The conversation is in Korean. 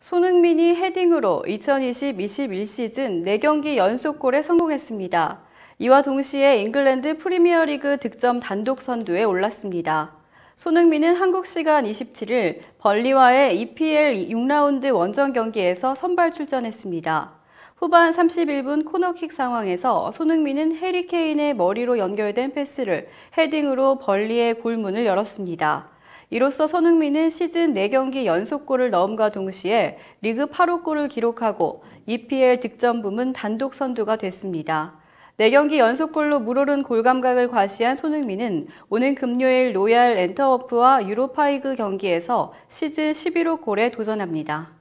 손흥민이 헤딩으로 2020-21 시즌 4경기 연속골에 성공했습니다. 이와 동시에 잉글랜드 프리미어리그 득점 단독 선두에 올랐습니다. 손흥민은 한국 시간 27일 벌리와의 EPL 6라운드 원정 경기에서 선발 출전했습니다. 후반 31분 코너킥 상황에서 손흥민은 해리케인의 머리로 연결된 패스를 헤딩으로 벌리의 골문을 열었습니다. 이로써 손흥민은 시즌 4경기 연속골을 넣음과 동시에 리그 8호 골을 기록하고 EPL 득점 부문 단독 선두가 됐습니다. 4경기 연속골로 물오른 골감각을 과시한 손흥민은 오는 금요일 로얄 엔터워프와 유로파이그 경기에서 시즌 11호 골에 도전합니다.